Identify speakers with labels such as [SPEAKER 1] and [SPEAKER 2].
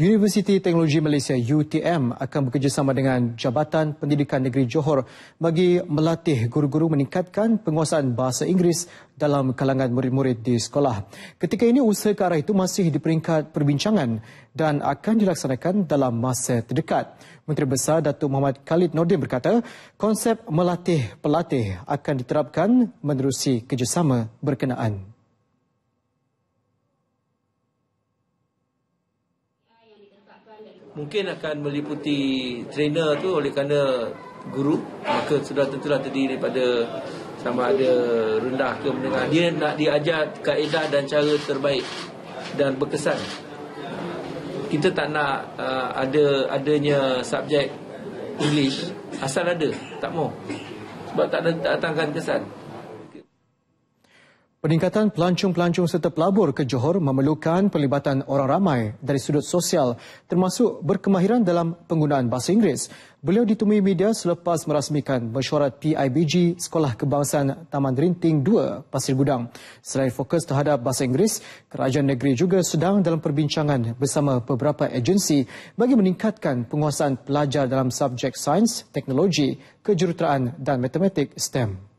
[SPEAKER 1] Universiti Teknologi Malaysia UTM akan bekerjasama dengan Jabatan Pendidikan Negeri Johor bagi melatih guru-guru meningkatkan penguasaan bahasa Inggeris dalam kalangan murid-murid di sekolah. Ketika ini usaha ke arah itu masih di peringkat perbincangan dan akan dilaksanakan dalam masa terdekat. Menteri Besar Datuk Muhammad Khalid Nordin berkata, konsep melatih pelatih akan diterapkan menerusi kerjasama berkenaan.
[SPEAKER 2] mungkin akan meliputi trainer tu oleh kerana guru maka sudah tentulah terdiri daripada sama ada rendah ke menengah dia nak diajar kaedah dan cara terbaik dan berkesan kita tak nak uh, ada adanya subjek English asal ada tak mau sebab tak ada, tak datangkan kesan
[SPEAKER 1] Peningkatan pelancong-pelancong serta pelabur ke Johor memerlukan pelibatan orang ramai dari sudut sosial termasuk berkemahiran dalam penggunaan bahasa Inggeris. Beliau ditemui media selepas merasmikan mesyuarat PIBG Sekolah Kebangsaan Taman Rinting 2 Pasir Gudang. Selain fokus terhadap bahasa Inggeris, kerajaan negeri juga sedang dalam perbincangan bersama beberapa agensi bagi meningkatkan penguasaan pelajar dalam subjek sains, teknologi, kejuruteraan dan matematik STEM.